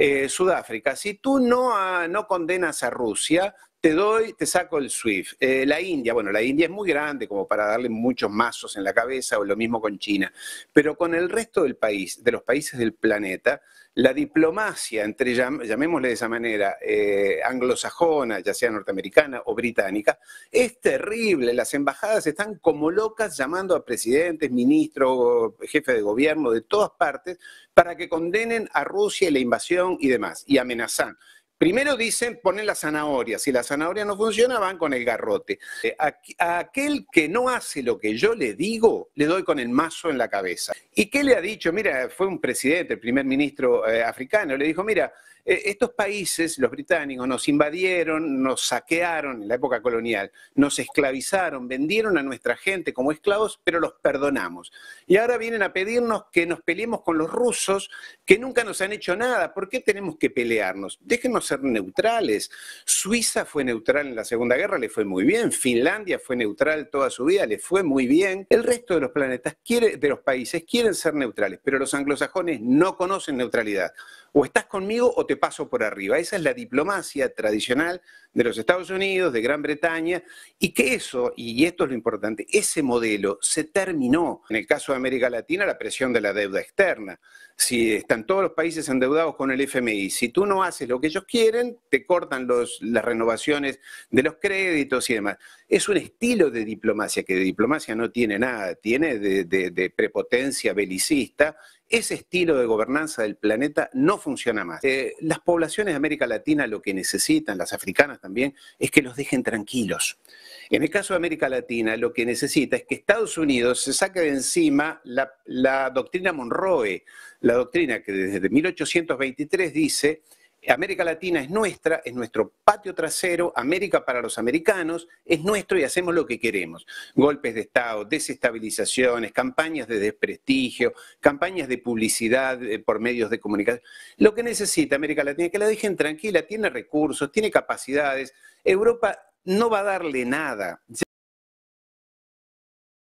Eh, Sudáfrica. Si tú no, ah, no condenas a Rusia, te doy, te saco el SWIFT. Eh, la India, bueno, la India es muy grande como para darle muchos mazos en la cabeza o lo mismo con China, pero con el resto del país, de los países del planeta, la diplomacia entre, llamémosle de esa manera, eh, anglosajona, ya sea norteamericana o británica, es terrible. Las embajadas están como locas llamando a presidentes, ministros, jefes de gobierno de todas partes para que condenen a Rusia y la invasión y demás, y amenazan. Primero dicen, ponen la zanahoria. Si la zanahoria no funciona, van con el garrote. Eh, a aquel que no hace lo que yo le digo, le doy con el mazo en la cabeza. ¿Y qué le ha dicho? Mira, fue un presidente, el primer ministro eh, africano, le dijo, mira, eh, estos países, los británicos, nos invadieron, nos saquearon en la época colonial, nos esclavizaron, vendieron a nuestra gente como esclavos, pero los perdonamos. Y ahora vienen a pedirnos que nos peleemos con los rusos, que nunca nos han hecho nada. ¿Por qué tenemos que pelearnos? Déjenos ser neutrales. Suiza fue neutral en la Segunda Guerra, le fue muy bien. Finlandia fue neutral toda su vida, le fue muy bien. El resto de los planetas quiere, de los países quieren ser neutrales, pero los anglosajones no conocen neutralidad. O estás conmigo o te paso por arriba. Esa es la diplomacia tradicional de los Estados Unidos, de Gran Bretaña, y que eso, y esto es lo importante, ese modelo se terminó. En el caso de América Latina, la presión de la deuda externa. Si están todos los países endeudados con el FMI, si tú no haces lo que ellos quieren, te cortan los, las renovaciones de los créditos y demás. Es un estilo de diplomacia que de diplomacia no tiene nada, tiene de, prepotencia belicista. Ese estilo de gobernanza del planeta no funciona más. Eh, las poblaciones de América Latina lo que necesitan, las africanas también, es que los dejen tranquilos. En el caso de América Latina, lo que necesita es que Estados Unidos se saque de encima la, la doctrina Monroe, la doctrina que desde 1823 dice América Latina es nuestra, es nuestro patio trasero, América para los americanos, es nuestro y hacemos lo que queremos. Golpes de Estado, desestabilizaciones, campañas de desprestigio, campañas de publicidad eh, por medios de comunicación. Lo que necesita América Latina, que la dejen tranquila, tiene recursos, tiene capacidades. Europa no va a darle nada.